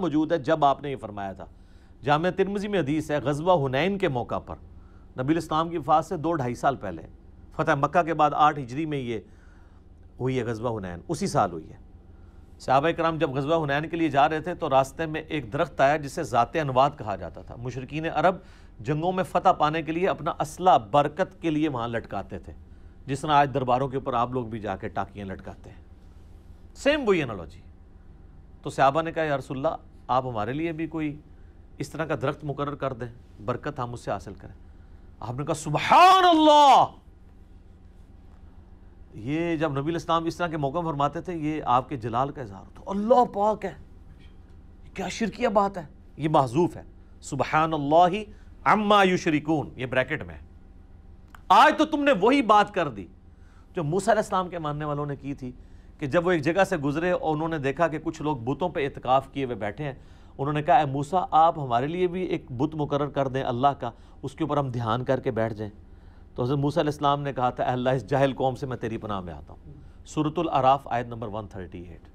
मौजूद है जब आपने ये फरमाया था जाम तिरमजी में हदीस है गजबा हुनैन के मौका पर नबी इस्लाम की फात से दो ढाई साल पहले फ़तेह मक्का के बाद आठ हिजरी में ये हुई है गजबा हुनैन उसी साल हुई है सहाबा कराम जब गजबा हुनैन के लिए जा रहे थे तो रास्ते में एक दरख्त आया जिसे ज़ात अनवाद कहा जाता था मुशरकिन अरब जंगों में फ़तह पाने के लिए अपना असला बरकत के लिए वहाँ लटकाते थे जिस तरह आज दरबारों के ऊपर आप लोग भी जाके टाकियाँ लटकाते हैं सेम वही एनोलॉजी तो सहाबा ने कहा यारसोल्ला आप हमारे लिए भी कोई इस तरह का दरख्त मुकर कर दें बरकत हम उससे हासिल करें आपने कहा सुबह अल्लाह ये जब नबी इस्लाम इस तरह के मौका फरमाते थे ये आपके जलाल का इजहार होता अल्लाह पाक है क्या शिरकिया बात है ये महजूफ है सुबह अल्लाह अम्मा युशरिकून ये ब्रैकेट में आज तो तुमने वही बात कर दी जो मूसा इस्लाम के मानने वालों ने की थी कि जब वो एक जगह से गुजरे और उन्होंने देखा कि कुछ लोग बुतों पर इतकाफ़ किए हुए बैठे हैं उन्होंने कहा मूसा आप हमारे लिए भी एक बुत मुकर कर दें अल्लाह का उसके ऊपर हम ध्यान करके बैठ जाएँ तो हज़रत मूसा इस्लाम ने कहा था अल्लाह इस जाहल कौम से मैं तेरी पनाह में आता हूँ सूरतुल आराफ आयत नंबर वन थर्टी एट